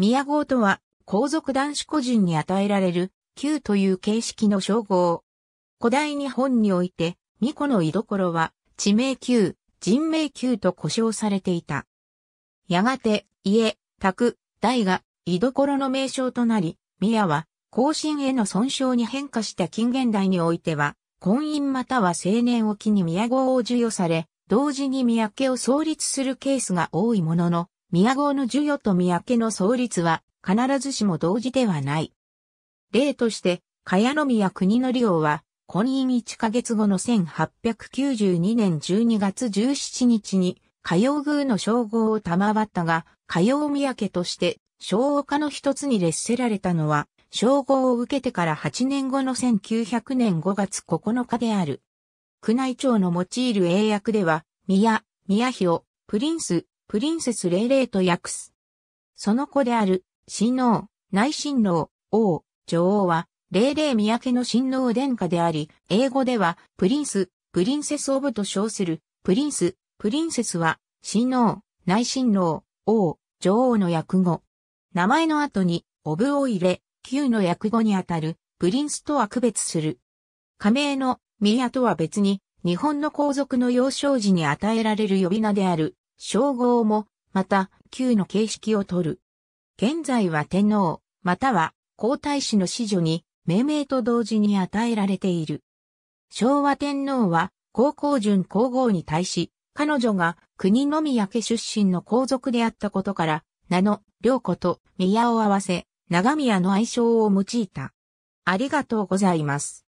宮号とは、皇族男子個人に与えられる、旧という形式の称号。古代日本において、巫女の居所は、地名旧、人名旧と呼称されていた。やがて、家、宅、台が、居所の名称となり、宮は、後進への損傷に変化した近現代においては、婚姻または青年を機に宮号を授与され、同時に宮家を創立するケースが多いものの、宮号の授与と宮家の創立は必ずしも同時ではない。例として、茅野宮国の利用は、婚姻1ヶ月後の1892年12月17日に、火曜宮の称号を賜ったが、火曜宮家として、昭和家の一つに列せられたのは、称号を受けてから8年後の1900年5月9日である。宮内庁の用いる英訳では、宮、宮妃を、プリンス、プリンセス霊霊と訳す。その子である、親王、内親王、王、女王は、霊霊宮家の親王殿下であり、英語では、プリンス、プリンセスオブと称する、プリンス、プリンセスは、親王、内親王、王、女王の訳語。名前の後に、オブを入れ、旧の訳語にあたる、プリンスとは区別する。加盟の、宮とは別に、日本の皇族の幼少時に与えられる呼び名である、称号も、また、旧の形式をとる。現在は天皇、または皇太子の子女に命名と同時に与えられている。昭和天皇は高校順皇后に対し、彼女が国の宮家出身の皇族であったことから、名の良子と宮を合わせ、長宮の愛称を用いた。ありがとうございます。